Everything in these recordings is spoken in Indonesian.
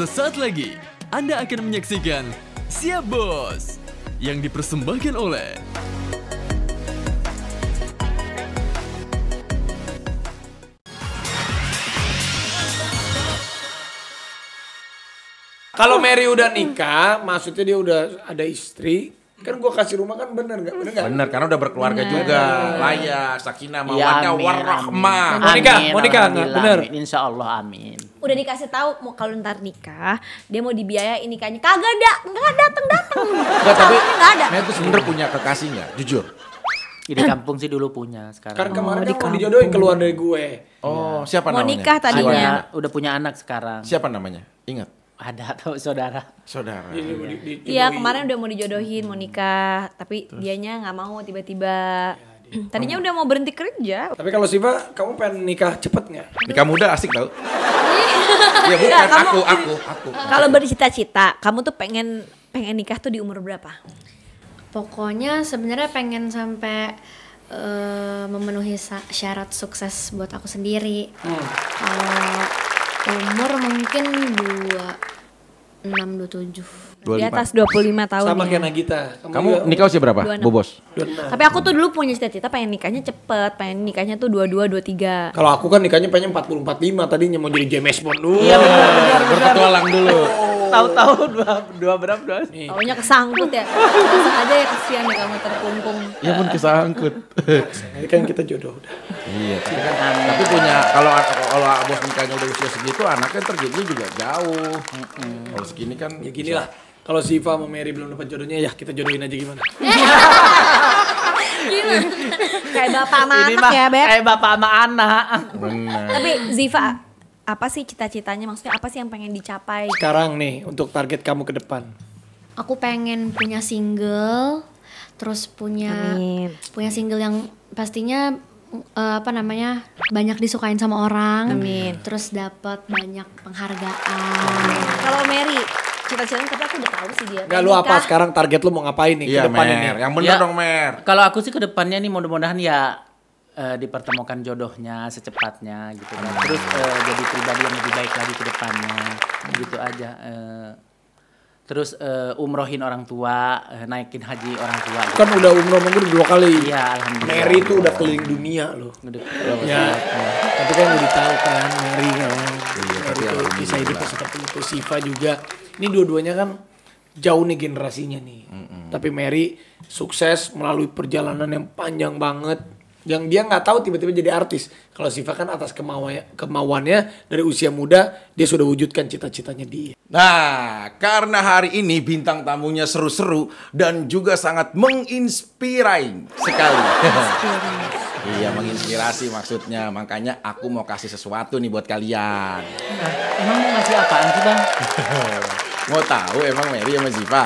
Sesaat lagi, Anda akan menyaksikan Siap Bos yang dipersembahkan oleh Kalau Mary udah nikah, maksudnya dia udah ada istri, kan gue kasih rumah kan bener gak? Bener, gak? bener karena udah berkeluarga bener. juga. Layak, sakinah, mawadah ya, warahmah. Mau nikah, mau nikah Bener. Insya Allah amin udah dikasih tahu mau kalau ntar nikah dia mau ini nikahnya kagak ada nggak dateng dateng nggak tapi nggak ada saya tuh sebenernya punya kekasihnya jujur di kampung sih dulu punya sekarang. Kan kemarin oh, dia mau dijodohin keluar dari gue. Oh, iya. siapa namanya? Mau nikah tadinya. udah punya anak sekarang. Siapa namanya? Ingat. Ada atau saudara? Saudara. Iya, ya, kemarin udah mau dijodohin, mau nikah, tapi Terus. dianya nggak mau tiba-tiba. Iya. Gitu. Tadinya udah mau berhenti kerja. Tapi kalau Siva, kamu pengen nikah cepet nggak? Nikah muda asik tau. Iya bukan ya, kamu, aku, aku, aku. Kalau bercita-cita, kamu tuh pengen pengen nikah tuh di umur berapa? Pokoknya sebenarnya pengen sampai uh, memenuhi syarat sukses buat aku sendiri. Hmm. uh, umur mungkin dua 627. 25. Di atas 25 tahun. Sama ya. kayak Nagita. Kamu, Kamu nikah usia berapa? 26. Bobos. 26. Tapi aku tuh dulu punya cita-cita pengen nikahnya cepet, pengen nikahnya tuh 22 23. Kalau aku kan nikahnya pengen 40 45 tadinya mau jadi James Bond dulu. Iya benar benar. Berpetualang dulu. Oh, tahu-tahu dua dua berapa dua. Taunya kesangkut ya. Ada aja ya kesian ya kamu terkungkung. Ya pun kesangkut. Ini kan kita jodoh udah. Iya, kan tapi kan punya kalau kalau bos nikahnya udah usia segitu anaknya terjadi juga jauh. Kalau segini kan ya gini lah. Kalau Siva mau Mary belum dapat jodohnya ya kita jodohin aja gimana. Gila. Kayak bapak sama anak ya, Beb. Kayak bapak sama anak. Benar. Tapi Ziva, apa sih cita-citanya? Maksudnya apa sih yang pengen dicapai? Sekarang nih untuk target kamu ke depan. Aku pengen punya single, terus punya Amin. punya single yang pastinya uh, apa namanya banyak disukain sama orang. Amin. Terus dapat banyak penghargaan. Kalau Mary cita-cita tapi aku udah tahu sih dia. Enggak lu apa sekarang target lu mau ngapain nih iya, ke depan mer. ini? Yang benar ya, dong Mer. Kalau aku sih ke depannya nih mudah-mudahan ya uh, dipertemukan jodohnya secepatnya gitu kan. Terus uh, jadi pribadi yang lebih baik lagi ke depannya. Gitu aja uh, terus uh, umrohin orang tua, uh, naikin haji orang tua. Gitu. Kan udah umroh mungkin dua kali. Iya, alhamdulillah. Mary itu udah keliling dunia loh. Udah ya. ya. Tapi kan udah tahu kan Mary ya. Iya, tapi itu bisa hidup seperti itu Siva juga. Ini dua-duanya kan jauh nih generasinya nih. Mm -hmm. Tapi Mary sukses melalui perjalanan yang panjang banget yang dia nggak tahu tiba-tiba jadi artis. Kalau Siva kan atas kemauan kemauannya dari usia muda dia sudah wujudkan cita-citanya dia. Nah, karena hari ini bintang tamunya seru-seru dan juga sangat menginspirasi sekali. iya, menginspirasi maksudnya. Makanya aku mau kasih sesuatu nih buat kalian. Nah, emang mau ngasih apaan sih, Bang? Mau tahu emang Mary sama Ziva?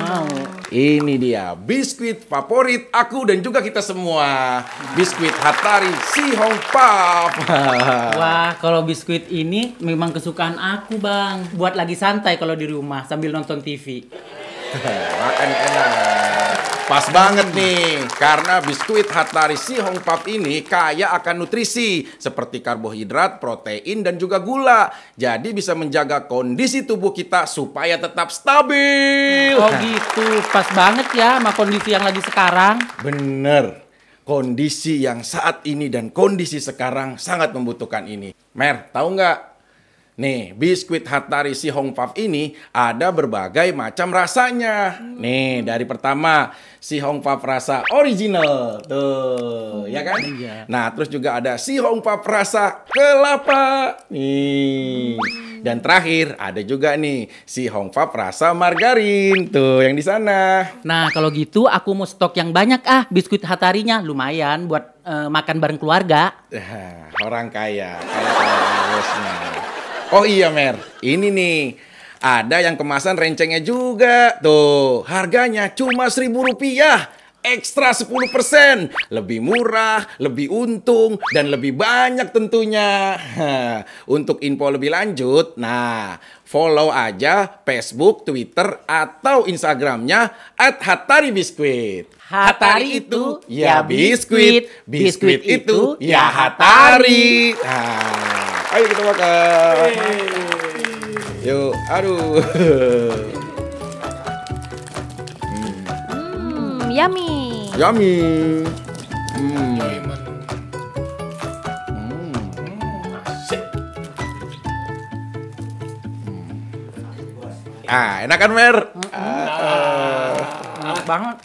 Mau. Ini dia biskuit favorit aku dan juga kita semua. Biskuit Hatari Si Hong Pop. Wah, kalau biskuit ini memang kesukaan aku, Bang. Buat lagi santai kalau di rumah sambil nonton TV. Makan enak. Pas banget nih, karena biskuit Hatari Si Hong Pap ini kaya akan nutrisi seperti karbohidrat, protein, dan juga gula. Jadi bisa menjaga kondisi tubuh kita supaya tetap stabil. Oh gitu, pas banget ya sama kondisi yang lagi sekarang. Bener, kondisi yang saat ini dan kondisi sekarang sangat membutuhkan ini. Mer, tahu nggak Nih, biskuit Hatari si Hong Puff ini ada berbagai macam rasanya. Hmm. Nih, dari pertama si Hong Puff rasa original. Tuh, hmm. ya kan? Hmm, iya. Nah, terus juga ada si Hong Puff rasa kelapa. Nih. Hmm. Dan terakhir ada juga nih si Hong Puff rasa margarin tuh yang di sana. Nah kalau gitu aku mau stok yang banyak ah biskuit hatarinya lumayan buat uh, makan bareng keluarga. Nah, orang kaya, kaya, kaya Oh iya Mer, ini nih. Ada yang kemasan rencengnya juga. Tuh, harganya cuma seribu rupiah. Ekstra 10%. Lebih murah, lebih untung, dan lebih banyak tentunya. Untuk info lebih lanjut, nah follow aja Facebook, Twitter, atau Instagramnya at Hatari Biskuit. Hatari itu ya biskuit, biskuit itu ya Hatari. Nah. Ayo kita makan. Hey. Yuk, aduh. hmm. hmm, yummy. Yummy. Hmm. hmm. Ah, enak kan Mer? Ah, ah, enak banget.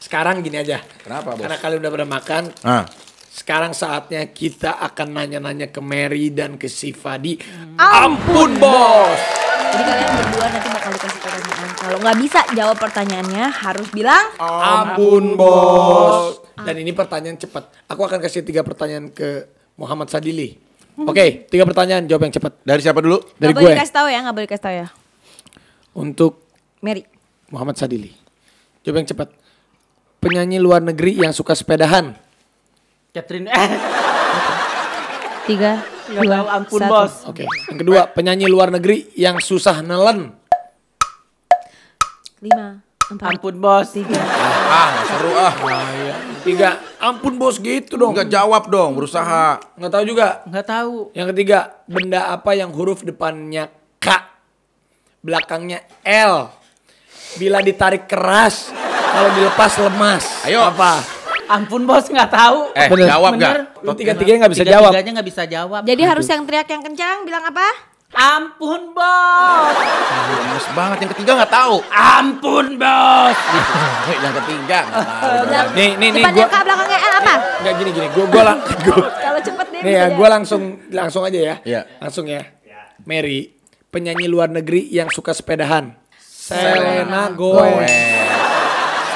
Sekarang gini aja. Kenapa, Bos? Karena kalian udah pernah makan. Ah sekarang saatnya kita akan nanya-nanya ke Mary dan ke Siva di hmm. Ampun, Bos. Jadi kalian berdua nanti bakal dikasih pertanyaan. Kalau nggak bisa jawab pertanyaannya harus bilang Ampun, Bos. Dan ini pertanyaan cepat. Aku akan kasih tiga pertanyaan ke Muhammad Sadili. Hmm. Oke, okay, tiga pertanyaan jawab yang cepat. Dari siapa dulu? Dari gak gue. Boleh kasih tahu ya, nggak boleh kasih tahu ya. Untuk Mary. Muhammad Sadili. Jawab yang cepat. Penyanyi luar negeri yang suka sepedahan. Catherine. Eh. Tiga, dua, ampun satu. bos. Oke. Yang kedua, penyanyi luar negeri yang susah nelen. Lima, empat. Ampun bos. Tiga. Ah, ah seru ah. Tiga, ampun bos gitu dong. Enggak jawab dong, berusaha. Enggak tahu juga. Enggak tahu. Yang ketiga, benda apa yang huruf depannya K, belakangnya L. Bila ditarik keras, kalau dilepas lemas. Ayo. Apa? Ampun bos nggak tahu. Eh bener, jawab nggak? gak? tiga tiganya nggak bisa tiga jawab. Tiganya nggak bisa jawab. Jadi harus yang teriak yang kencang bilang apa? Ampun bos. Lemes banget yang ketiga nggak tahu. Ampun bos. yang ketiga nggak tahu. nih nih nih. belakangnya L apa? Nggak gini gini. Gue gue lang. Kalau cepet deh. Nih ya gue langsung langsung aja ya. Iya. Langsung ya. Mary penyanyi luar negeri yang suka sepedahan. Selena Gomez.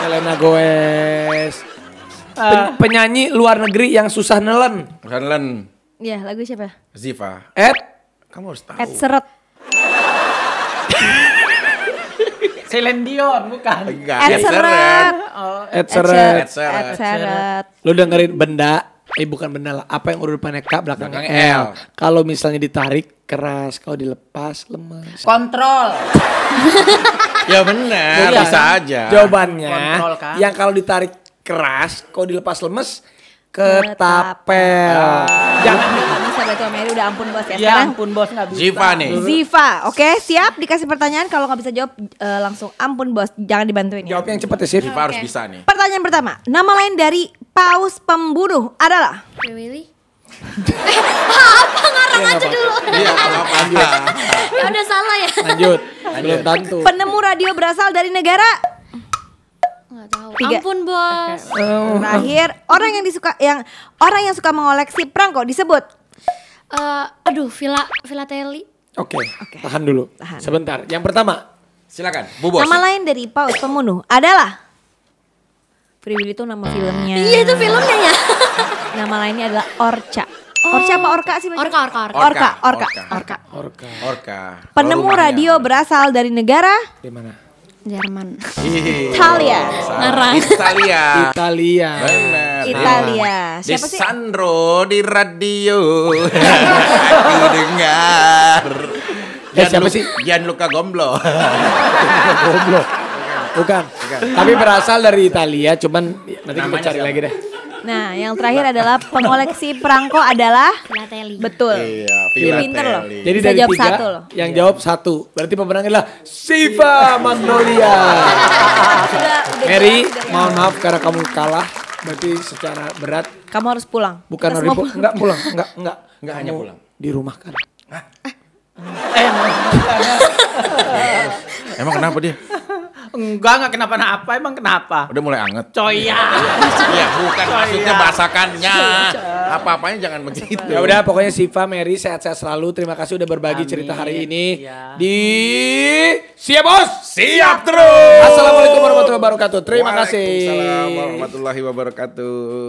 Selena Gomez. Eh. penyanyi luar negeri yang susah nelen. Susah nelen. Iya, lagu siapa? Ziva. Ed? Kamu harus tahu. Ed Seret. Celine Dion bukan. Enggak. Ed Seret. Ed Seret. Oh. Ed Seret. Lu dengerin benda Eh bukan benda lah, apa yang udah depannya K belakangnya Belakang L. L. Kalau misalnya ditarik keras, kalau dilepas lemas. Kontrol. ya benar, iya bisa kan? aja. Jawabannya Kontrol, kan? yang kalau ditarik keras, kalau dilepas lemes ketapel. Ya. jangan Jangan nggak bisa Betul Mary udah ampun bos ya. ya Sekarang ya ampun bos nggak bisa. Ziva nih. Ziva, oke okay, siap dikasih pertanyaan kalau nggak bisa jawab uh, langsung ampun bos, jangan dibantuin ya. yang cepat ya Ziva. okay. harus bisa nih. Pertanyaan pertama, nama lain dari paus pembunuh adalah? Really? apa ngarang iya, aja dulu. Iya, apa ya udah salah ya. Lanjut. lanjut. Belum Penemu radio berasal dari negara Tiga. Ampun bos. Okay. Oh. Terakhir orang yang disuka yang orang yang suka mengoleksi perang kok disebut. Uh, aduh, villa Filateli. Oke, okay. okay. tahan dulu. Tahan. Sebentar. Yang pertama, silakan, Bu Bos. Nama lain dari Paus Pembunuh adalah Free Willy itu nama filmnya. Iya, itu filmnya ya. nama lainnya adalah Orca. Oh. Orca apa orka sih? Orka, orka, orka. Orka, orka, orka. Orka. orka. orka. Penemu radio berasal dari negara? Di mana? Jerman. Italia. Ngarang. Italia. Italia. Benar. Italia. Siapa sih? Sandro di radio. Aku dengar. Ya, siapa sih? Gianluca Gomblo. Gomblo. Bukan. Bukan. Tapi berasal dari Italia, cuman nanti kita cari lagi deh. Nah, yang terakhir adalah pengoleksi perangko adalah Filateli. Betul. Iya, Pinter loh. Jadi Bisa dari jawab tiga, satu loh. yang iya. jawab satu. Berarti pemenangnya adalah Siva Magnolia. Mary, mohon maaf karena kamu kalah. Berarti secara berat kamu harus pulang. Bukan harus pulang. Enggak pulang, enggak, enggak. Enggak hanya pulang. Dirumahkan. Hah? Eh, iya, emang kenapa dia? Enggak, enggak kenapa-napa. Emang kenapa? Udah mulai anget. Coya. Ya. Iya, iya, bukan Coya. maksudnya ya. basakannya. Apa-apanya jangan begitu. Ya udah, pokoknya Siva, Mary sehat-sehat selalu. Terima kasih udah berbagi Amin. cerita hari ini ya. di Siap Bos, siap terus. Assalamualaikum warahmatullahi wabarakatuh. Terima kasih. Assalamualaikum warahmatullahi wabarakatuh.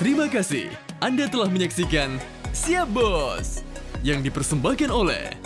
Terima kasih Anda telah menyaksikan Siap Bos yang dipersembahkan oleh